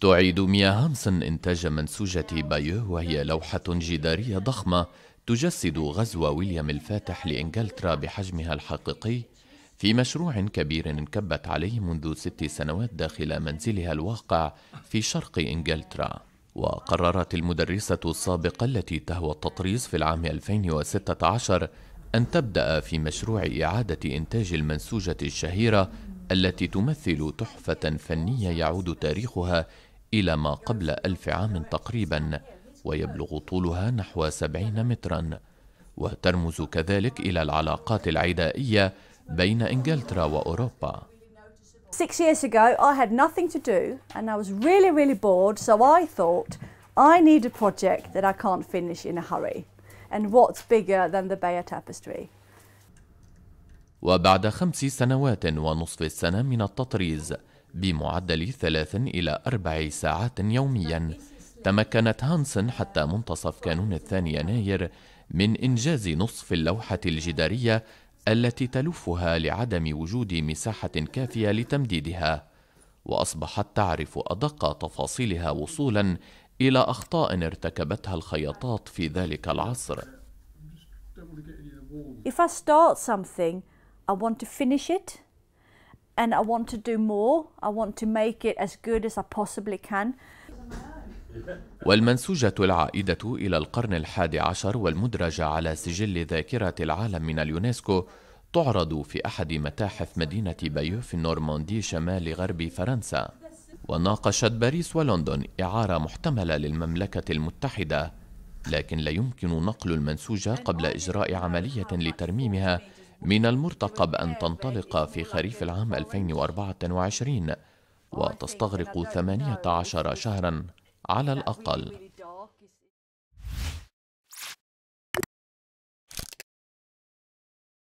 تعيد ميا هامسون إنتاج منسوجة بايو وهي لوحة جدارية ضخمة تجسد غزو ويليام الفاتح لإنجلترا بحجمها الحقيقي في مشروع كبير انكبت عليه منذ ست سنوات داخل منزلها الواقع في شرق إنجلترا وقررت المدرسة السابقة التي تهوى التطريز في العام 2016 أن تبدأ في مشروع إعادة إنتاج المنسوجة الشهيرة التي تمثل تحفة فنية يعود تاريخها إلى ما قبل ألف عام تقريبا ويبلغ طولها نحو سبعين مترا وترمز كذلك إلى العلاقات العدائية بين إنجلترا وأوروبا Six years ago, I had nothing to do and I was really, really bored, so I thought I need a project that I can't finish in a hurry. And what's bigger than the Bayer Tapestry? وبعد خمس سنوات ونصف السنة من التطريز بمعدل ثلاث إلى أربع ساعات يوميا تمكنت هانسن حتى منتصف كانون الثاني يناير من إنجاز نصف اللوحة الجدارية التي تلفها لعدم وجود مساحة كافية لتمديدها وأصبحت تعرف أدق تفاصيلها وصولا إلى أخطاء ارتكبتها الخياطات في ذلك العصر If I start something, I want to finish it and I want to do more. I want to make it as good as I possibly can. والمنسوجة العائدة إلى القرن الحادي عشر والمدرجة على سجل ذاكرة العالم من اليونسكو تعرض في أحد متاحف مدينة بايو في النورماندي شمال غرب فرنسا وناقشت باريس ولندن إعارة محتملة للمملكة المتحدة لكن لا يمكن نقل المنسوجة قبل إجراء عملية لترميمها من المرتقب أن تنطلق في خريف العام 2024 وتستغرق 18 شهرا على الأقل